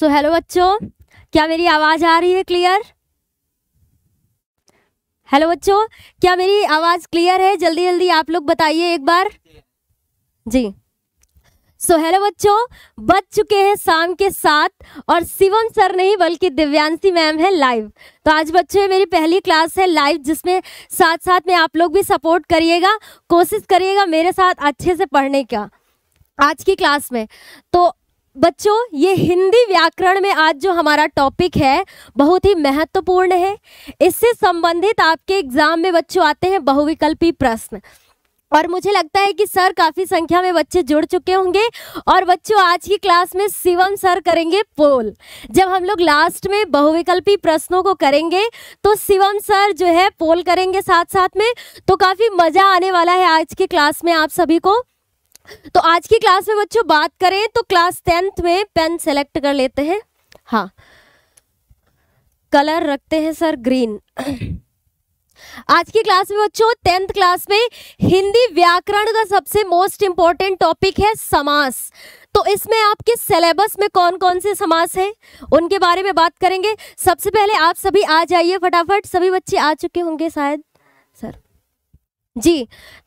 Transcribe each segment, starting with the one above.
so hello बच्चों क्या मेरी आवाज़ आ रही है क्लियर हेलो बच्चों क्या मेरी आवाज़ क्लियर है जल्दी जल्दी आप लोग बताइए एक बार जी सो so, हेलो बच्चों बच चुके हैं शाम के साथ और शिवम सर नहीं बल्कि दिव्यांशी मैम है लाइव तो आज बच्चों मेरी पहली क्लास है लाइव जिसमें साथ साथ में आप लोग भी सपोर्ट करिएगा कोशिश करिएगा मेरे साथ अच्छे से पढ़ने का आज की क्लास में तो बच्चों ये हिंदी व्याकरण में आज जो हमारा टॉपिक है बहुत ही महत्वपूर्ण है इससे संबंधित आपके एग्जाम में बच्चों आते हैं बहुविकल्पी प्रश्न और मुझे लगता है कि सर काफ़ी संख्या में बच्चे जुड़ चुके होंगे और बच्चों आज की क्लास में शिवम सर करेंगे पोल जब हम लोग लास्ट में बहुविकल्पी प्रश्नों को करेंगे तो शिवम सर जो है पोल करेंगे साथ साथ में तो काफ़ी मज़ा आने वाला है आज की क्लास में आप सभी को तो आज की क्लास में बच्चों बात करें तो क्लास टेंथ में पेन सेलेक्ट कर लेते हैं हाँ कलर रखते हैं सर ग्रीन आज की क्लास में बच्चों टेंथ क्लास में हिंदी व्याकरण का सबसे मोस्ट इंपॉर्टेंट टॉपिक है समास तो इसमें आपके सिलेबस में कौन कौन से समास हैं उनके बारे में बात करेंगे सबसे पहले आप सभी आ जाइए फटाफट सभी बच्चे आ चुके होंगे शायद सर जी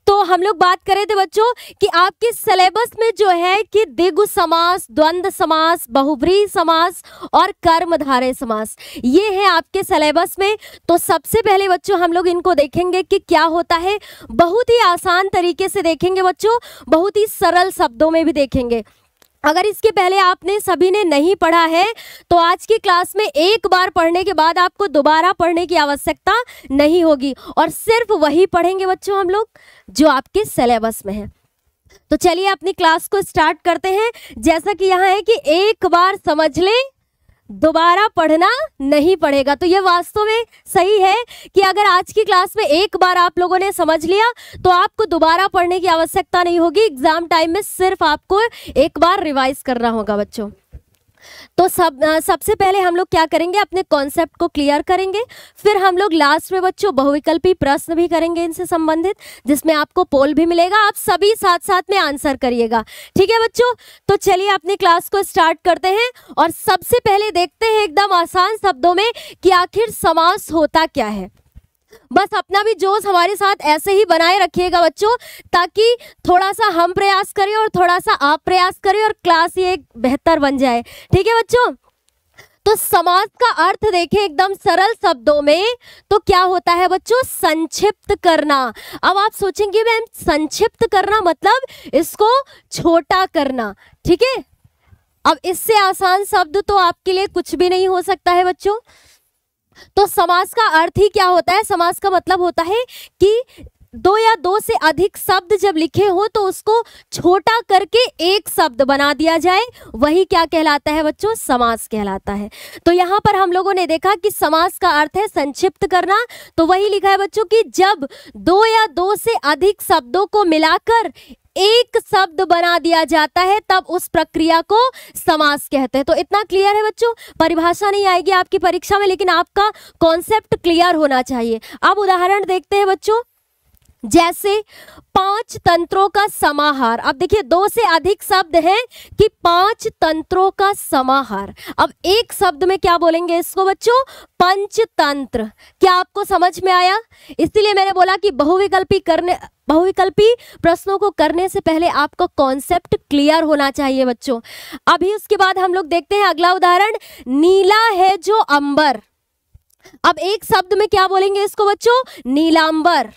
तो हम लोग बात कर रहे थे बच्चों कि आपके सिलेबस में जो है कि दिगु समास द्वंद समास बहुब्री समास और कर्मधारय समास ये है आपके सिलेबस में तो सबसे पहले बच्चों हम लोग इनको देखेंगे कि क्या होता है बहुत ही आसान तरीके से देखेंगे बच्चों बहुत ही सरल शब्दों में भी देखेंगे अगर इसके पहले आपने सभी ने नहीं पढ़ा है तो आज की क्लास में एक बार पढ़ने के बाद आपको दोबारा पढ़ने की आवश्यकता नहीं होगी और सिर्फ वही पढ़ेंगे बच्चों हम लोग जो आपके सिलेबस में है तो चलिए अपनी क्लास को स्टार्ट करते हैं जैसा कि यहाँ है कि एक बार समझ लें दोबारा पढ़ना नहीं पड़ेगा तो ये वास्तव में सही है कि अगर आज की क्लास में एक बार आप लोगों ने समझ लिया तो आपको दोबारा पढ़ने की आवश्यकता नहीं होगी एग्जाम टाइम में सिर्फ आपको एक बार रिवाइज करना होगा बच्चों तो सब सबसे पहले हम लोग क्या करेंगे अपने कॉन्सेप्ट को क्लियर करेंगे फिर हम लोग लास्ट में बच्चों बहुविकल्पी प्रश्न भी करेंगे इनसे संबंधित जिसमें आपको पोल भी मिलेगा आप सभी साथ साथ में आंसर करिएगा ठीक है बच्चों तो चलिए अपनी क्लास को स्टार्ट करते हैं और सबसे पहले देखते हैं एकदम आसान शब्दों में कि आखिर समास होता क्या है बस अपना भी जोश हमारे साथ ऐसे ही बनाए रखिएगा बच्चों ताकि थोड़ा सा हम प्रयास करें और थोड़ा सा आप प्रयास करें और क्लास ये बेहतर बन जाए ठीक है बच्चों तो समाज का अर्थ देखें एकदम सरल शब्दों में तो क्या होता है बच्चों संक्षिप्त करना अब आप सोचेंगे मैम संक्षिप्त करना मतलब इसको छोटा करना ठीक है अब इससे आसान शब्द तो आपके लिए कुछ भी नहीं हो सकता है बच्चों तो समास का अर्थ ही क्या होता है समास का मतलब होता है कि दो या दो से अधिक शब्द जब लिखे हो तो उसको छोटा करके एक शब्द बना दिया जाए वही क्या कहलाता है बच्चों समास कहलाता है तो यहाँ पर हम लोगों ने देखा कि समास का अर्थ है संक्षिप्त करना तो वही लिखा है बच्चों कि जब दो या दो से अधिक शब्दों को मिलाकर एक शब्द बना दिया जाता है तब उस प्रक्रिया को समास कहते हैं तो इतना क्लियर है बच्चों परिभाषा नहीं आएगी आपकी परीक्षा में लेकिन आपका कॉन्सेप्ट क्लियर होना चाहिए अब उदाहरण देखते हैं बच्चों जैसे पांच तंत्रों का समाहार अब देखिए दो से अधिक शब्द हैं कि पांच तंत्रों का समाहार अब एक शब्द में क्या बोलेंगे इसको बच्चों पंचतंत्र क्या आपको समझ में आया इसलिए मैंने बोला कि बहुविकल्पी करने बहुविकल्पी प्रश्नों को करने से पहले आपका कॉन्सेप्ट क्लियर होना चाहिए बच्चों अभी उसके बाद हम लोग देखते हैं अगला उदाहरण नीला है जो अंबर अब एक शब्द में क्या बोलेंगे इसको बच्चों नीलांबर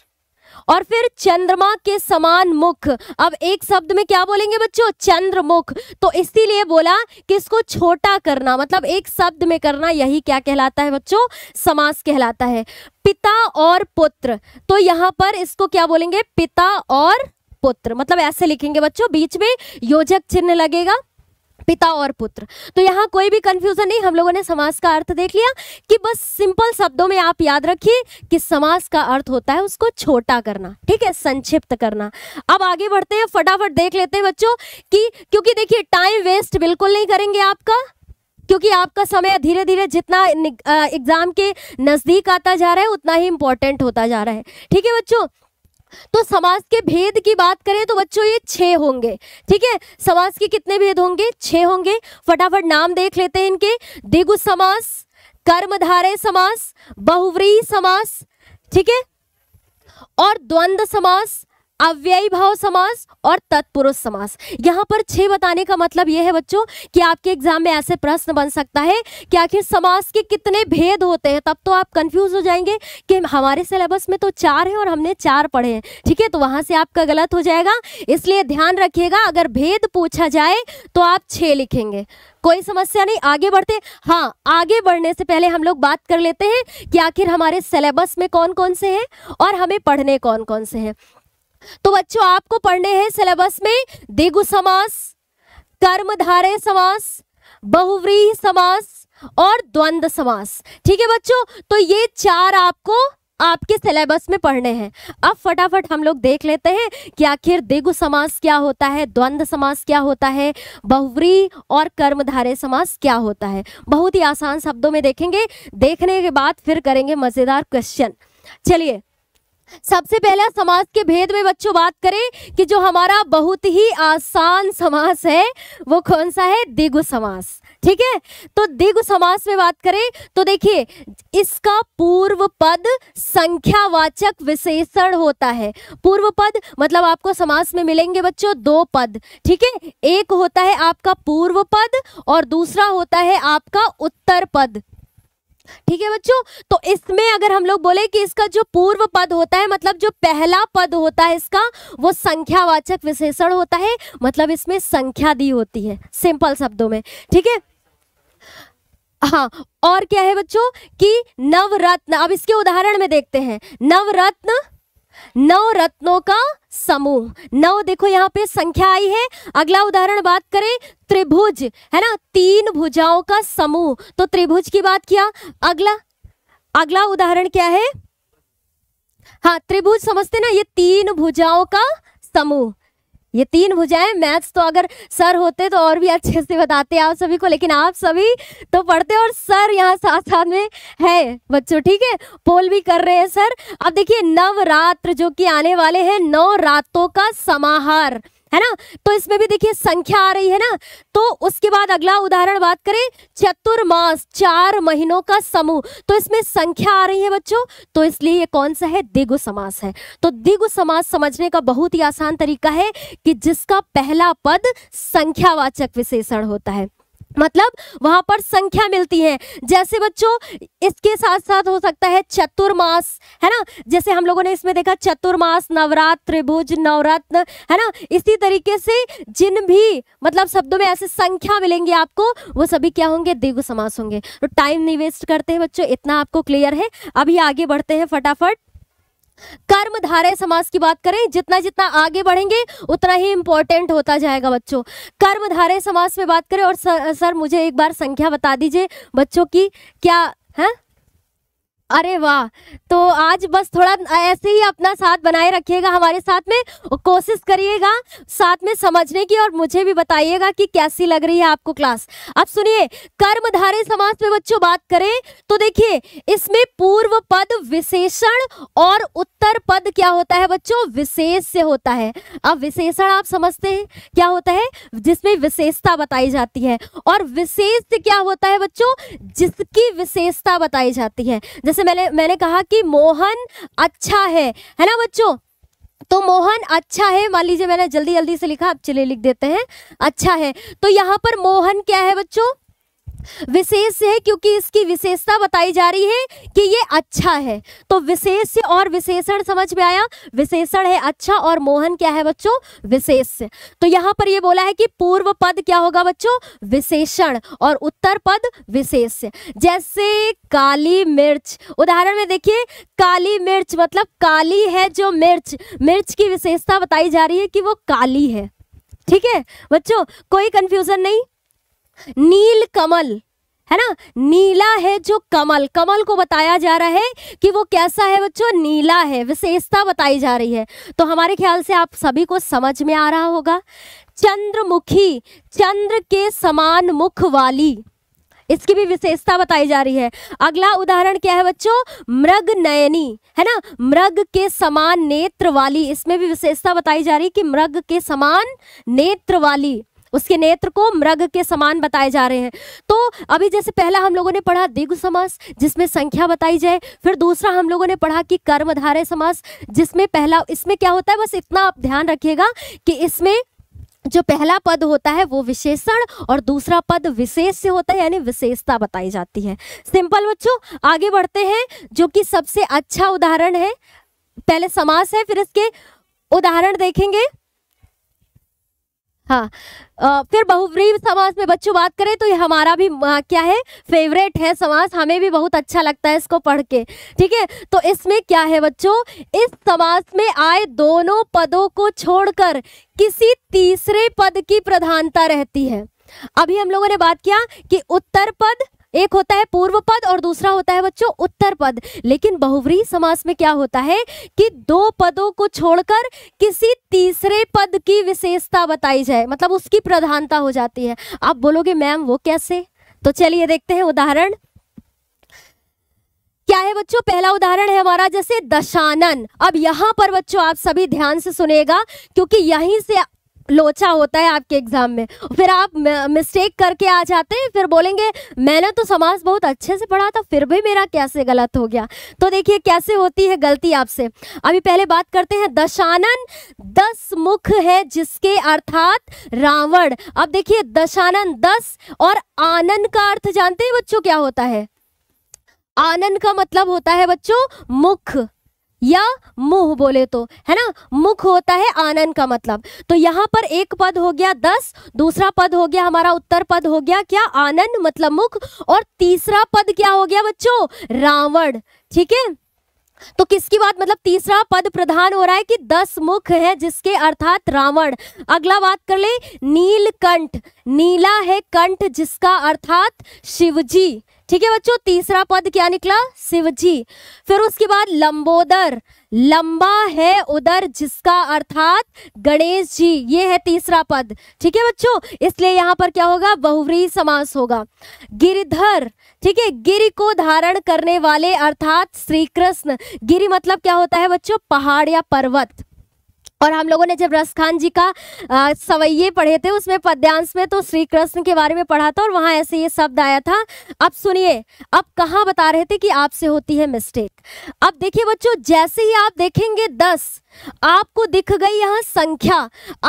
और फिर चंद्रमा के समान मुख अब एक शब्द में क्या बोलेंगे बच्चों चंद्रमुख तो इसीलिए बोला कि इसको छोटा करना मतलब एक शब्द में करना यही क्या कहलाता है बच्चों समास कहलाता है पिता और पुत्र तो यहां पर इसको क्या बोलेंगे पिता और पुत्र मतलब ऐसे लिखेंगे बच्चों बीच में योजक चिन्ह लगेगा पिता और पुत्र तो यहाँ कोई भी कंफ्यूजन नहीं हम लोगों ने समाज का अर्थ देख लिया कि बस सिंपल शब्दों में आप याद रखिए कि समाज का अर्थ होता है उसको छोटा करना ठीक है संक्षिप्त करना अब आगे बढ़ते हैं फटाफट देख लेते हैं बच्चों कि क्योंकि देखिए टाइम वेस्ट बिल्कुल नहीं करेंगे आपका क्योंकि आपका समय धीरे धीरे जितना एग्जाम के नज़दीक आता जा रहा है उतना ही इम्पोर्टेंट होता जा रहा है ठीक है बच्चों तो समाज के भेद की बात करें तो बच्चों ये छे होंगे ठीक है समाज के कितने भेद होंगे छे होंगे फटाफट नाम देख लेते हैं इनके दिगु समास कर्मधारे समास बहुवरी समास ठीक है और द्वंद्व समास अव्ययी भाव समास और तत्पुरुष समास यहाँ पर छह बताने का मतलब यह है बच्चों कि आपके एग्जाम में ऐसे प्रश्न बन सकता है कि आखिर समास के कितने भेद होते हैं तब तो आप कंफ्यूज हो जाएंगे कि हमारे सिलेबस में तो चार है और हमने चार पढ़े हैं ठीक है तो वहां से आपका गलत हो जाएगा इसलिए ध्यान रखिएगा अगर भेद पूछा जाए तो आप छः लिखेंगे कोई समस्या नहीं आगे बढ़ते हाँ आगे बढ़ने से पहले हम लोग बात कर लेते हैं कि आखिर हमारे सिलेबस में कौन कौन से हैं और हमें पढ़ने कौन कौन से हैं तो बच्चों आपको पढ़ने हैं सिलेबस में दिगु समास कर्मधारे समास बहुव्रीहि समास और द्वंद्व समास ठीक है बच्चों तो ये चार आपको आपके सिलेबस में पढ़ने हैं अब फटाफट हम लोग देख लेते हैं कि आखिर दिगु समास क्या होता है द्वंद्व समास क्या होता है बहुवरी और कर्मधारे समास क्या होता है बहुत ही आसान शब्दों में देखेंगे देखने के बाद फिर करेंगे मज़ेदार क्वेश्चन चलिए सबसे पहला समाज के भेद में बच्चों बात करें कि जो हमारा बहुत ही आसान समास है वो कौन सा है दिगु समास ठीक है तो दिगु समास में बात करें तो देखिए इसका पूर्व पद संख्यावाचक विशेषण होता है पूर्व पद मतलब आपको समास में मिलेंगे बच्चों दो पद ठीक है एक होता है आपका पूर्व पद और दूसरा होता है आपका उत्तर पद ठीक है बच्चों तो इसमें अगर हम लोग बोले कि इसका जो पूर्व पद होता है मतलब जो पहला पद होता है इसका वो संख्यावाचक विशेषण होता है मतलब इसमें संख्या दी होती है सिंपल शब्दों में ठीक है हाँ और क्या है बच्चों कि नवरत्न अब इसके उदाहरण में देखते हैं नवरत्न नौ रत्नों का समूह नौ देखो यहाँ पे संख्या आई है अगला उदाहरण बात करें त्रिभुज है ना तीन भुजाओं का समूह तो त्रिभुज की बात किया अगला अगला उदाहरण क्या है हाँ त्रिभुज समझते ना ये तीन भुजाओं का समूह ये तीन भुजाएं मैथ्स तो अगर सर होते तो और भी अच्छे से बताते आप सभी को लेकिन आप सभी तो पढ़ते और सर यहाँ साथ साथ में है बच्चों ठीक है पोल भी कर रहे हैं सर अब देखिए नवरात्र जो कि आने वाले हैं नौ रातों का समाहार है ना तो इसमें भी देखिए संख्या आ रही है ना तो उसके बाद अगला उदाहरण बात करें चतुर्मास चार महीनों का समूह तो इसमें संख्या आ रही है बच्चों तो इसलिए ये कौन सा है दिगु समास है तो दिगु समास समझने का बहुत ही आसान तरीका है कि जिसका पहला पद संख्यावाचक विशेषण होता है मतलब वहाँ पर संख्या मिलती है जैसे बच्चों इसके साथ साथ हो सकता है चतुर्मास है ना जैसे हम लोगों ने इसमें देखा चतुर्मास नवरात्र त्रिभुज नवरत्न है ना इसी तरीके से जिन भी मतलब शब्दों में ऐसे संख्या मिलेंगी आपको वो सभी क्या होंगे देव समास होंगे तो टाइम नहीं वेस्ट करते हैं बच्चों इतना आपको क्लियर है अभी आगे बढ़ते हैं फटाफट कर्मधारय समास की बात करें जितना जितना आगे बढ़ेंगे उतना ही इंपॉर्टेंट होता जाएगा बच्चों कर्मधारय समास में बात करें और सर, सर मुझे एक बार संख्या बता दीजिए बच्चों की क्या है अरे वाह तो आज बस थोड़ा ऐसे ही अपना साथ बनाए रखिएगा हमारे साथ में कोशिश करिएगा साथ में समझने की और मुझे भी बताइएगा कि कैसी लग रही है आपको क्लास अब सुनिए कर्मधारे समाज में बच्चों बात करें तो देखिए इसमें पूर्व पद विशेषण और उत्तर पद क्या होता है बच्चों विशेष से होता है अब विशेषण आप समझते हैं क्या होता है जिसमें विशेषता बताई जाती है और विशेष क्या होता है बच्चों जिसकी विशेषता बताई जाती है जैसे जैसे मैंने मैंने कहा कि मोहन अच्छा है है ना बच्चों तो मोहन अच्छा है मान लीजिए मैंने जल्दी जल्दी से लिखा आप चले लिख देते हैं अच्छा है तो यहाँ पर मोहन क्या है बच्चों विशेष है क्योंकि इसकी विशेषता बताई जा रही है कि ये अच्छा है तो विशेष और विशेषण समझ में आया विशेषण है अच्छा और मोहन क्या है बच्चों विशेष तो यहाँ पर ये बोला है कि पूर्व पद क्या होगा बच्चों विशेषण और उत्तर पद विशेष जैसे काली मिर्च उदाहरण में देखिए काली मिर्च मतलब काली है जो मिर्च मिर्च की विशेषता बताई जा रही है कि वो काली है ठीक है बच्चों कोई कंफ्यूजन नहीं नील कमल है ना नीला है जो कमल कमल को बताया जा रहा है कि वो कैसा है बच्चों नीला है विशेषता बताई जा रही है तो हमारे ख्याल से आप सभी को समझ में आ रहा होगा चंद्रमुखी चंद्र के समान मुख वाली इसकी भी विशेषता बताई जा रही है अगला उदाहरण क्या है बच्चों मृग नयनी है ना मृग के समान नेत्र वाली इसमें भी विशेषता बताई जा रही है कि मृग के समान नेत्र वाली उसके नेत्र को मृग के समान बताए जा रहे हैं तो अभी जैसे पहला हम लोगों ने पढ़ा दिग्व समास जिसमें संख्या बताई जाए फिर दूसरा हम लोगों ने पढ़ा कि कर्मधारय समास जिसमें पहला इसमें क्या होता है बस इतना आप ध्यान रखिएगा कि इसमें जो पहला पद होता है वो विशेषण और दूसरा पद विशेष से होता है यानी विशेषता बताई जाती है सिंपल बच्चों आगे बढ़ते हैं जो कि सबसे अच्छा उदाहरण है पहले समास है फिर इसके उदाहरण देखेंगे हाँ फिर बहुव्रीहि समास में बच्चों बात करें तो ये हमारा भी क्या है फेवरेट है समास हमें भी बहुत अच्छा लगता है इसको पढ़ के ठीक है तो इसमें क्या है बच्चों इस समास में आए दोनों पदों को छोड़कर किसी तीसरे पद की प्रधानता रहती है अभी हम लोगों ने बात किया कि उत्तर पद एक होता है पूर्व पद और दूसरा होता है बच्चों उत्तर पद लेकिन बहुवरी समास में क्या होता है कि दो पदों को छोड़कर किसी तीसरे पद की विशेषता बताई जाए मतलब उसकी प्रधानता हो जाती है आप बोलोगे मैम वो कैसे तो चलिए देखते हैं उदाहरण क्या है बच्चों पहला उदाहरण है हमारा जैसे दशानन अब यहां पर बच्चों आप सभी ध्यान से सुनेगा क्योंकि यहीं से लोचा होता है आपके एग्ज़ाम में फिर आप मिस्टेक करके आ जाते हैं फिर बोलेंगे मैंने तो समाज बहुत अच्छे से पढ़ा था फिर भी मेरा कैसे गलत हो गया तो देखिए कैसे होती है गलती आपसे अभी पहले बात करते हैं दशानन दस मुख है जिसके अर्थात रावण अब देखिए दशानन दस और आनंद का अर्थ जानते हैं बच्चों क्या होता है आनंद का मतलब होता है बच्चों मुख या मुह बोले तो है ना मुख होता है आनंद का मतलब तो यहाँ पर एक पद हो गया दस दूसरा पद हो गया हमारा उत्तर पद हो गया क्या आनंद मतलब मुख और तीसरा पद क्या हो गया बच्चों रावण ठीक है तो किसकी बात मतलब तीसरा पद प्रधान हो रहा है कि दस मुख है जिसके अर्थात रावण अगला बात कर ले नीलकंठ नीला है कंठ जिसका अर्थात शिवजी ठीक है बच्चों तीसरा पद क्या निकला शिवजी फिर उसके बाद लंबोदर लंबा है उदर जिसका अर्थात गणेश जी ये है तीसरा पद ठीक है बच्चों इसलिए यहाँ पर क्या होगा बहुवरी समास होगा गिरिधर ठीक है गिरि को धारण करने वाले अर्थात श्री कृष्ण गिरि मतलब क्या होता है बच्चों पहाड़ या पर्वत और हम लोगों ने जब रसखान जी का सवैये पढ़े थे उसमें पद्यांश में तो श्री कृष्ण के बारे में पढ़ा था और वहाँ ऐसे ये शब्द आया था अब सुनिए अब कहाँ बता रहे थे कि आपसे होती है मिस्टेक अब देखिए बच्चों जैसे ही आप देखेंगे दस आपको दिख गई यहाँ संख्या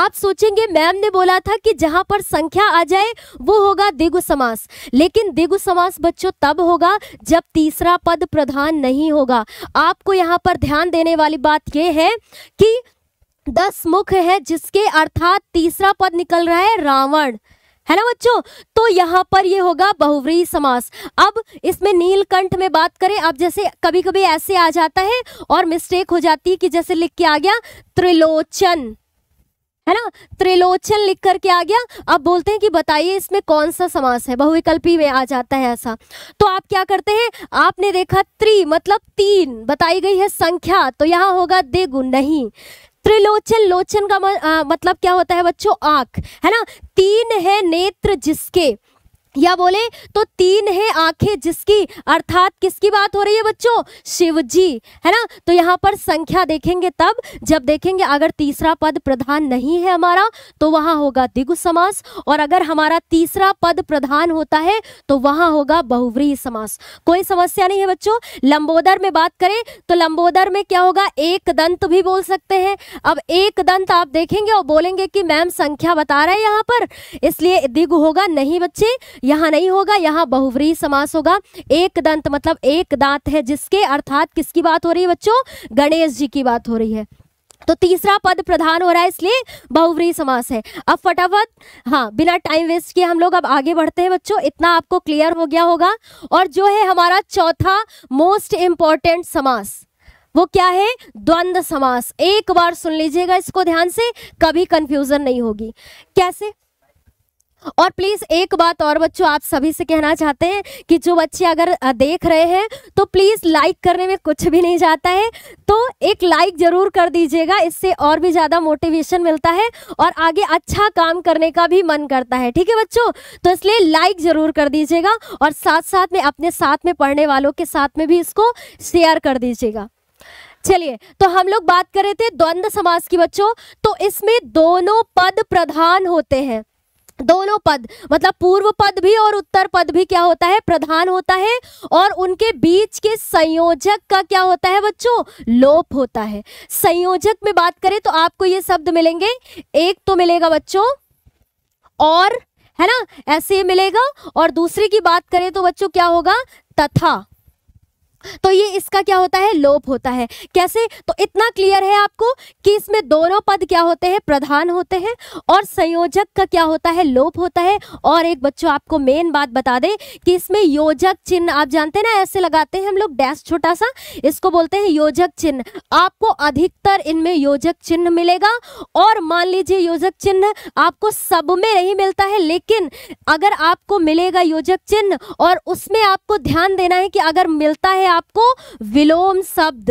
आप सोचेंगे मैम ने बोला था कि जहाँ पर संख्या आ जाए वो होगा दिगु समास लेकिन दिगु समास बच्चों तब होगा जब तीसरा पद प्रधान नहीं होगा आपको यहाँ पर ध्यान देने वाली बात यह है कि दस मुख है जिसके अर्थात तीसरा पद निकल रहा है रावण है ना बच्चों तो यहाँ पर ये होगा बहुव्रीही समास अब इसमें नीलकंठ में बात करें अब जैसे कभी कभी ऐसे आ जाता है और मिस्टेक हो जाती है कि जैसे लिख के आ गया त्रिलोचन है ना त्रिलोचन लिख करके आ गया अब बोलते हैं कि बताइए इसमें कौन सा समास है बहुविकल्पी में आ जाता है ऐसा तो आप क्या करते हैं आपने देखा त्रि मतलब तीन बताई गई है संख्या तो यहाँ होगा देगु नहीं त्रिलोचन लोचन का मतलब क्या होता है बच्चों आंख है ना तीन है नेत्र जिसके या बोले तो तीन है आंखें जिसकी अर्थात किसकी बात हो रही है बच्चों शिव जी है ना तो यहाँ पर संख्या देखेंगे तब जब देखेंगे अगर तीसरा पद प्रधान नहीं है हमारा तो वहाँ होगा दिगु समास और अगर हमारा तीसरा पद प्रधान होता है तो वहां होगा बहुव्री समास कोई समस्या नहीं है बच्चों लंबोदर में बात करें तो लंबोदर में क्या होगा एक दंत भी बोल सकते हैं अब एक दंत आप देखेंगे और बोलेंगे कि मैम संख्या बता रहे हैं यहाँ पर इसलिए दिगु होगा नहीं बच्चे यहाँ नहीं होगा यहाँ बहुव्रीही समास होगा एक दंत मतलब एक दांत है जिसके अर्थात किसकी बात हो रही है बच्चों गणेश जी की बात हो रही है तो तीसरा पद प्रधान हो रहा है इसलिए बहुव्रीही समास है अब फटाफट हाँ बिना टाइम वेस्ट किए हम लोग अब आगे बढ़ते हैं बच्चों इतना आपको क्लियर हो गया होगा और जो है हमारा चौथा मोस्ट इम्पॉर्टेंट समास वो क्या है द्वंद्व समास एक बार सुन लीजिएगा इसको ध्यान से कभी कंफ्यूजन नहीं होगी कैसे और प्लीज़ एक बात और बच्चों आप सभी से कहना चाहते हैं कि जो बच्चे अगर देख रहे हैं तो प्लीज़ लाइक करने में कुछ भी नहीं जाता है तो एक लाइक ज़रूर कर दीजिएगा इससे और भी ज़्यादा मोटिवेशन मिलता है और आगे अच्छा काम करने का भी मन करता है ठीक है बच्चों तो इसलिए लाइक ज़रूर कर दीजिएगा और साथ साथ में अपने साथ में पढ़ने वालों के साथ में भी इसको शेयर कर दीजिएगा चलिए तो हम लोग बात कर रहे थे द्वंद्व समाज की बच्चों तो इसमें दोनों पद प्रधान होते हैं दोनों पद मतलब पूर्व पद भी और उत्तर पद भी क्या होता है प्रधान होता है और उनके बीच के संयोजक का क्या होता है बच्चों लोप होता है संयोजक में बात करें तो आपको ये शब्द मिलेंगे एक तो मिलेगा बच्चों और है ना ऐसे मिलेगा और दूसरे की बात करें तो बच्चों क्या होगा तथा तो ये इसका क्या होता है लोप होता है कैसे तो इतना क्लियर है आपको कि इसमें दोनों पद क्या होते हैं प्रधान होते हैं और संयोजक का क्या होता है लोप होता है और एक बच्चों आपको मेन बात बता दे कि इसमें योजक चिन्ह आप जानते हैं ना ऐसे लगाते हैं हम लोग डैश छोटा सा इसको बोलते हैं योजक चिन्ह आपको अधिकतर इनमें योजक चिन्ह मिलेगा और मान लीजिए योजक चिन्ह आपको सब में नहीं मिलता है लेकिन अगर आपको मिलेगा योजक चिन्ह और उसमें आपको ध्यान देना है कि अगर मिलता है आपको विलोम शब्द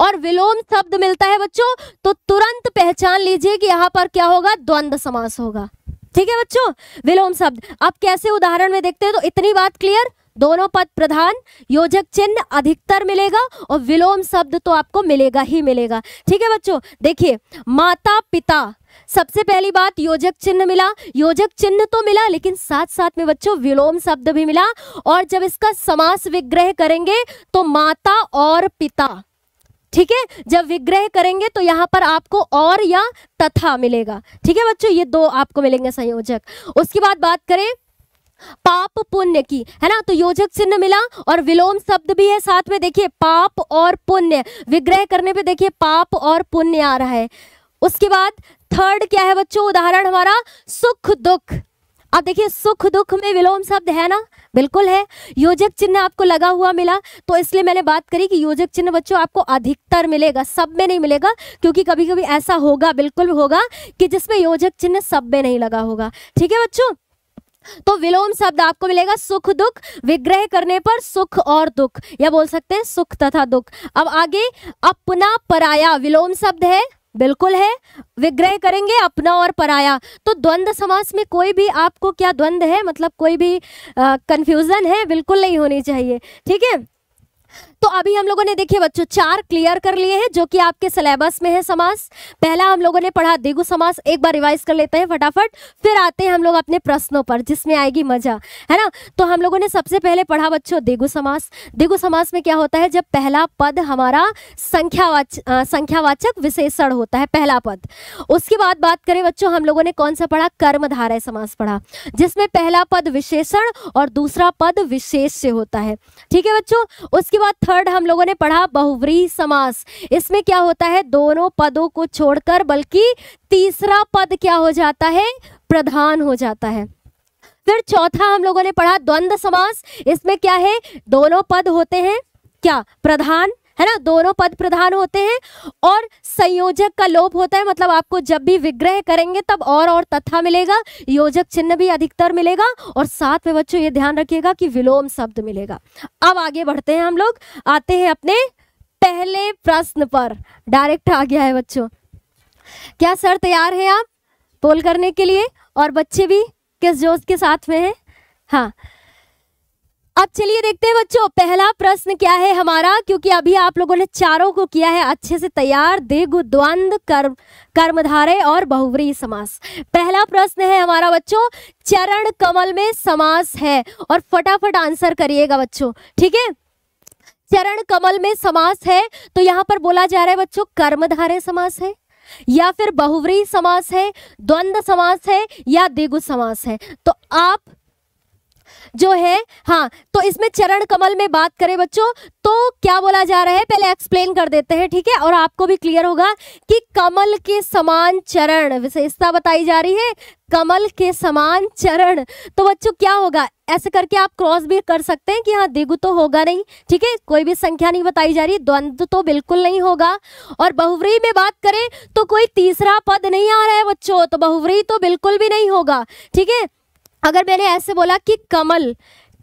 और विलोम शब्द मिलता है बच्चों तो तुरंत पहचान लीजिए कि यहां पर क्या होगा द्वंद्व समास होगा ठीक है बच्चों विलोम शब्द अब कैसे उदाहरण में देखते हैं तो इतनी बात क्लियर दोनों पद प्रधान योजक चिन्ह अधिकतर मिलेगा और विलोम शब्द तो आपको मिलेगा ही मिलेगा ठीक है बच्चों देखिए माता पिता सबसे पहली बात योजक चिन्ह मिला योजक चिन्ह तो मिला लेकिन साथ साथ में बच्चों विलोम शब्द भी मिला और जब इसका समास विग्रह करेंगे तो माता और पिता ठीक है जब विग्रह करेंगे तो यहाँ पर आपको और या तथा मिलेगा ठीक है बच्चों ये दो आपको मिलेंगे संयोजक उसके बाद बात करें पाप पुण्य की है ना तो योजक चिन्ह मिला और विलोम शब्द भी है साथ में देखिए पाप और पुण्य विग्रह करने पे देखिए पाप और पुण्य आ रहा है उसके बाद थर्ड क्या है बच्चों उदाहरण हमारा सुख दुख अब देखिए सुख दुख में विलोम शब्द है ना बिल्कुल है योजक चिन्ह आपको लगा हुआ मिला तो इसलिए मैंने बात करी कि योजक चिन्ह बच्चों आपको अधिकतर मिलेगा सब में नहीं मिलेगा क्योंकि कभी कभी ऐसा होगा बिल्कुल होगा कि जिसमें योजक चिन्ह सब में नहीं लगा होगा ठीक है बच्चों तो विलोम शब्द आपको मिलेगा सुख दुख विग्रह करने पर सुख और दुख या बोल सकते हैं सुख तथा दुख अब आगे अपना पराया विलोम शब्द है बिल्कुल है विग्रह करेंगे अपना और पराया तो द्वंद समास में कोई भी आपको क्या द्वंद्व है मतलब कोई भी कंफ्यूजन है बिल्कुल नहीं होनी चाहिए ठीक है तो अभी हम लोगों ने देखिए बच्चों चार क्लियर कर लिए हैं जो कि आपके सिलेबस में है समास पहला हम लोगों ने पढ़ा दिगु समास एक बार रिवाइज कर लेते हैं फटाफट फिर आते हैं हम लोग अपने प्रश्नों पर जिसमें आएगी मजा है ना तो हम लोगों ने सबसे पहले पढ़ा बच्चों दिगु समास दिगु समास में क्या होता है जब पहला पद हमारा संख्यावाच संख्यावाचक विशेषण होता है पहला पद उसके बाद बात करें बच्चों हम लोगों ने कौन सा पढ़ा कर्मधारय समास पढ़ा जिसमें पहला पद विशेषण और दूसरा पद विशेष से होता है ठीक है बच्चों उसके बाद थर्ड हम लोगों ने पढ़ा बहुवरी समास इसमें क्या होता है दोनों पदों को छोड़कर बल्कि तीसरा पद क्या हो जाता है प्रधान हो जाता है फिर चौथा हम लोगों ने पढ़ा द्वंद्व समास इसमें क्या है दोनों पद होते हैं क्या प्रधान है ना दोनों पद प्रधान होते हैं और संयोजक का लोभ होता है मतलब आपको जब भी विग्रह करेंगे तब और और तथा मिलेगा योजक चिन्ह भी अधिकतर मिलेगा और साथ में बच्चों ये ध्यान रखिएगा कि विलोम शब्द मिलेगा अब आगे बढ़ते हैं हम लोग आते हैं अपने पहले प्रश्न पर डायरेक्ट आ गया है बच्चों क्या सर तैयार है आप पोल करने के लिए और बच्चे भी किस जोश के साथ में है हाँ अब चलिए देखते हैं बच्चों पहला प्रश्न क्या है हमारा क्योंकि अभी आप लोगों ने चारों को किया है अच्छे से तैयार दिग द्वंद कर्म कर्मधारे और बहुवरी समास पहला प्रश्न है हमारा बच्चों चरण कमल में समास है और फटाफट आंसर करिएगा बच्चों ठीक है चरण कमल में समास है तो यहाँ पर बोला जा रहा है बच्चों कर्मधारे समास है या फिर बहुवरी समास है द्वंद्व समास है या दिगु समास है तो आप जो है हाँ तो इसमें चरण कमल में बात करें बच्चों तो क्या बोला जा रहा है पहले एक्सप्लेन कर देते हैं ठीक है और आपको भी क्लियर होगा कि कमल के समान चरण विशेषता बताई जा रही है कमल के समान चरण तो बच्चों क्या होगा ऐसे करके आप क्रॉस भी कर सकते हैं कि हाँ दिगु तो होगा नहीं ठीक है कोई भी संख्या नहीं बताई जा रही द्वंद्व तो बिल्कुल नहीं होगा और बहुवरी में बात करें तो कोई तीसरा पद नहीं आ रहा है बच्चों तो बहुवरी तो बिल्कुल भी नहीं होगा ठीक है अगर मैंने ऐसे बोला कि कमल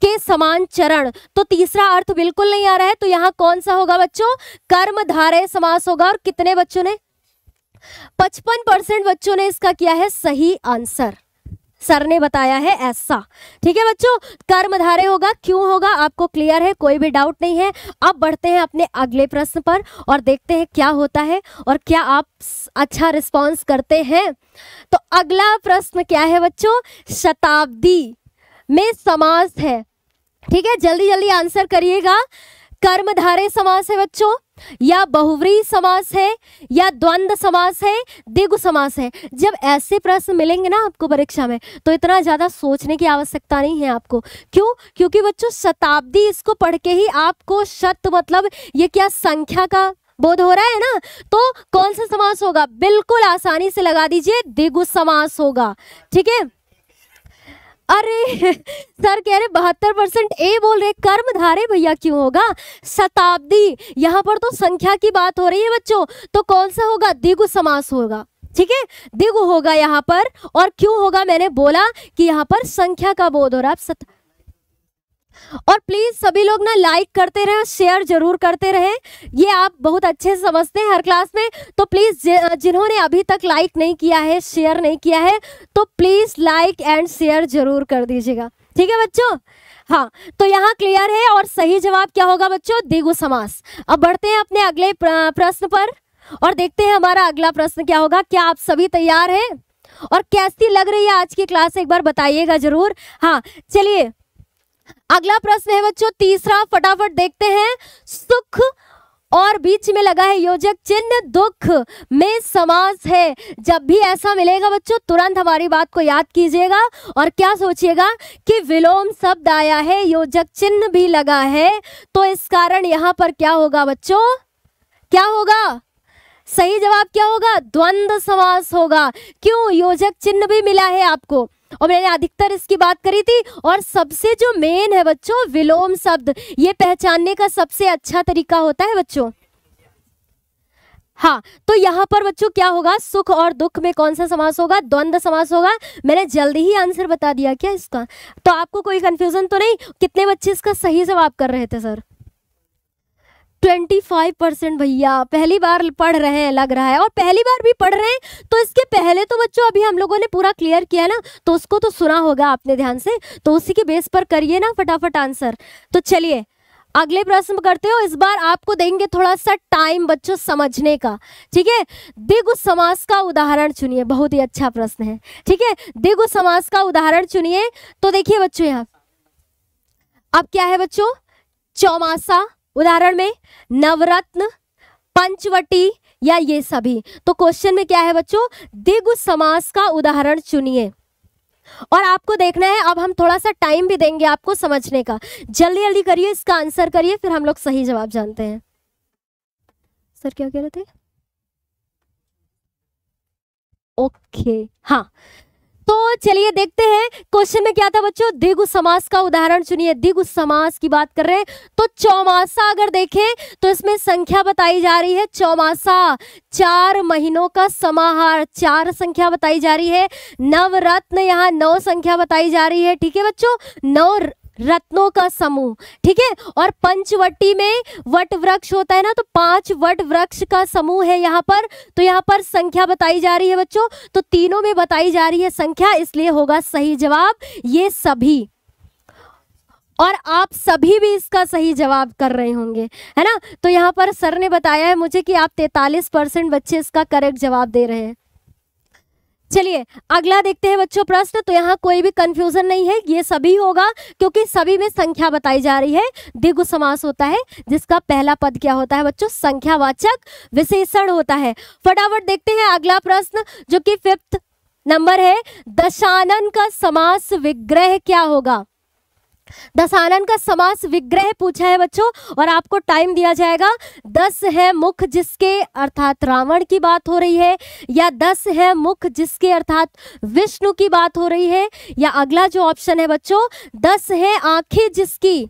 के समान चरण तो तीसरा अर्थ बिल्कुल नहीं आ रहा है तो यहाँ कौन सा होगा बच्चों कर्म धारे समास होगा और कितने बच्चों ने पचपन परसेंट बच्चों ने इसका किया है सही आंसर सर ने बताया है ऐसा ठीक है बच्चों कर्मधारय होगा क्यों होगा आपको क्लियर है कोई भी डाउट नहीं है अब बढ़ते हैं अपने अगले प्रश्न पर और देखते हैं क्या होता है और क्या आप अच्छा रिस्पॉन्स करते हैं तो अगला प्रश्न क्या है बच्चों शताब्दी में समास है ठीक है जल्दी जल्दी आंसर करिएगा कर्मधारय समास है बच्चों या बहुवरी समास है या द्वंद्व समास है दिगु समास है जब ऐसे प्रश्न मिलेंगे ना आपको परीक्षा में तो इतना ज़्यादा सोचने की आवश्यकता नहीं है आपको क्यों क्योंकि बच्चों शताब्दी इसको पढ़ के ही आपको शत मतलब ये क्या संख्या का बोध हो रहा है ना तो कौन सा समास होगा बिल्कुल आसानी से लगा दीजिए दिगु समास होगा ठीक है अरे सर कह रहे बहत्तर परसेंट ए बोल रहे कर्म धारे भैया क्यों होगा शताब्दी यहाँ पर तो संख्या की बात हो रही है बच्चों तो कौन सा होगा दिगु समास होगा ठीक है दिगु होगा यहाँ पर और क्यों होगा मैंने बोला कि यहाँ पर संख्या का बोध हो रहा है और प्लीज सभी लोग ना लाइक करते रहे शेयर जरूर करते रहे ये आप बहुत अच्छे से समझते हैं हर क्लास में तो प्लीज जिन्होंने अभी तक लाइक नहीं किया है शेयर नहीं किया है तो प्लीज लाइक एंड शेयर जरूर कर दीजिएगा ठीक है बच्चों हाँ तो यहाँ क्लियर है और सही जवाब क्या होगा बच्चों दिगु समास अब बढ़ते हैं अपने अगले प्रश्न पर और देखते हैं हमारा अगला प्रश्न क्या होगा क्या आप सभी तैयार हैं और कैसी लग रही है आज की क्लास एक बार बताइएगा जरूर हाँ चलिए अगला प्रश्न है बच्चों तीसरा फटाफट देखते हैं सुख और बीच में लगा है योजक चिन्ह दुख में समास है जब भी ऐसा मिलेगा बच्चों तुरंत हमारी बात को याद कीजिएगा और क्या सोचिएगा कि विलोम शब्द आया है योजक चिन्ह भी लगा है तो इस कारण यहां पर क्या होगा बच्चों क्या होगा सही जवाब क्या होगा द्वंद्व समास होगा क्यों योजक चिन्ह भी मिला है आपको और मैंने अधिकतर इसकी बात करी थी और सबसे जो मेन है बच्चों विलोम शब्द ये पहचानने का सबसे अच्छा तरीका होता है बच्चों हाँ तो यहाँ पर बच्चों क्या होगा सुख और दुख में कौन सा समास होगा द्वंद्व समास होगा मैंने जल्दी ही आंसर बता दिया क्या इसका तो आपको कोई कंफ्यूजन तो नहीं कितने बच्चे इसका सही जवाब कर रहे थे सर ट्वेंटी फाइव परसेंट भैया पहली बार पढ़ रहे हैं लग रहा है और पहली बार भी पढ़ रहे हैं तो इसके पहले तो बच्चों अभी हम लोगों ने पूरा क्लियर किया ना तो उसको तो सुना होगा आपने ध्यान से तो उसी के बेस पर करिए ना फटाफट आंसर तो चलिए अगले प्रश्न करते हो इस बार आपको देंगे थोड़ा सा टाइम बच्चों समझने का ठीक है दिगु समास का उदाहरण चुनिए बहुत ही अच्छा प्रश्न है ठीक है दिगु समास का उदाहरण चुनिए तो देखिए बच्चों यहाँ अब क्या है बच्चों चौमासा उदाहरण में नवरत्न पंचवटी या ये सभी तो क्वेश्चन में क्या है बच्चों दिगु समास का उदाहरण चुनिए और आपको देखना है अब हम थोड़ा सा टाइम भी देंगे आपको समझने का जल्दी जल्दी करिए इसका आंसर करिए फिर हम लोग सही जवाब जानते हैं सर क्या कह रहे थे ओके हाँ तो चलिए देखते हैं क्वेश्चन में क्या था बच्चों दिगु समास का उदाहरण चुनिए दिगु समास की बात कर रहे हैं तो चौमासा अगर देखें तो इसमें संख्या बताई जा रही है चौमासा चार महीनों का समाहार चार संख्या बताई जा रही है नवरत्न यहाँ नौ संख्या बताई जा रही है ठीक है बच्चों नौ रत्नों का समूह ठीक है और पंचवटी में वट वृक्ष होता है ना तो पांच वट वृक्ष का समूह है यहाँ पर तो यहाँ पर संख्या बताई जा रही है बच्चों तो तीनों में बताई जा रही है संख्या इसलिए होगा सही जवाब ये सभी और आप सभी भी इसका सही जवाब कर रहे होंगे है ना तो यहाँ पर सर ने बताया है मुझे कि आप 43 परसेंट बच्चे इसका करेक्ट जवाब दे रहे हैं चलिए अगला देखते हैं बच्चों प्रश्न तो यहाँ कोई भी कंफ्यूजन नहीं है ये सभी होगा क्योंकि सभी में संख्या बताई जा रही है दिग्व समास होता है जिसका पहला पद क्या होता है बच्चों संख्यावाचक विशेषण होता है फटाफट देखते हैं अगला प्रश्न जो कि फिफ्थ नंबर है दशानन का समास विग्रह क्या होगा दसानन का समास विग्रह पूछा है बच्चों और आपको टाइम दिया जाएगा दस है मुख जिसके अर्थात रावण की बात हो रही है या दस है मुख जिसके अर्थात विष्णु की बात हो रही है या अगला जो ऑप्शन है बच्चों दस है आंखें जिसकी